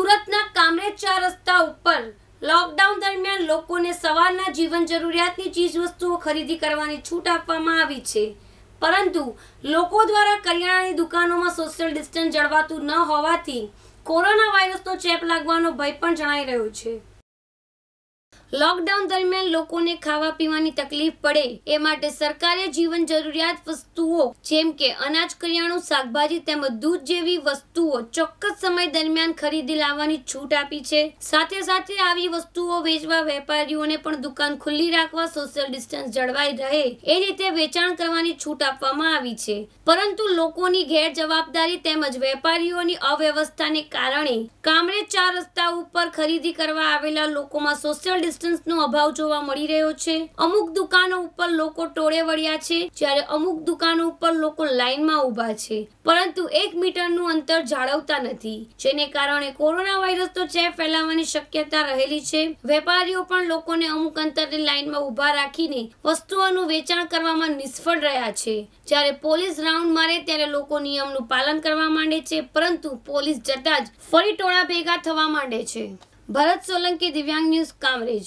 સુરતના કામરેજ ચાર રસ્તા ઉપર લોકડાઉન દરમિયાન લોકોને સવારના જીવન જરૂરિયાતની ચીજવસ્તુઓ ખરીદી કરવાની છૂટ આપવામાં આવી છે પરંતુ લોકો દ્વારા કરિયાણાની દુકાનોમાં સોશિયલ ડિસ્ટન્સ જળવાતું ન હોવાથી કોરોના વાયરસનો ચેપ લાગવાનો ભય પણ જણાઈ રહ્યો છે લોકડાઉન દરમિયાન લોકોને ખાવા પીવાની તકલીફ પડે એ માટે સરકારે જીવન જરૂરિયાત વસ્તુઓ જેમ કે અનાજ કરિયાણું શાકભાજી તેમજ દૂધ જેવી વસ્તુઓ ચોક્કસ સમય દરમિયાન ખરીદી લાવવાની છૂટ આપી છે સાથે સાથે આવી વસ્તુઓ વેચવા વેપારીઓને પણ દુકાન ખુલ્લી રાખવા સોશિયલ ડિસ્ટન્સ જળવાઈ રહે એ રીતે વેચાણ કરવાની છૂટ આપવામાં આવી છે પરંતુ લોકોની ગેરજવાબદારી તેમજ વેપારીઓની અવ્યવસ્થાને કારણે કામરેજ ચાર રસ્તા ઉપર ખરીદી કરવા આવેલા લોકોમાં સોશિયલ ડિસ્ટન્સ ડિસ્ટન્સનો અભાવ જોવા મળી રહ્યો છે અમુક દુકાનો ઉપર લોકો ટોળે વળ્યા છે જ્યારે અમુક દુકાનો ઉપર લોકો લાઇનમાં ઊભા છે પરંતુ એક મીટરનું અંતર જાળવતા નથી જેને કારણે કોરોના વાયરસ તો ચેપ ફેલાવાની શક્યતા રહેલી છે વેપારીઓ પણ લોકોને અમુક અંતરની લાઇનમાં ઊભા રાખીને વસ્તુઓનું વેચાણ કરવામાં નિષ્ફળ રહ્યા છે જ્યારે પોલીસ રાઉન્ડ મારે ત્યારે લોકો નિયમનું પાલન કરવા માંડે છે પરંતુ પોલીસ જતા જ ફરી ટોળા ભેગા થવા માંડે છે ભરત સોલંકી દિવ્યાંગ ન્યૂઝ કામરેજ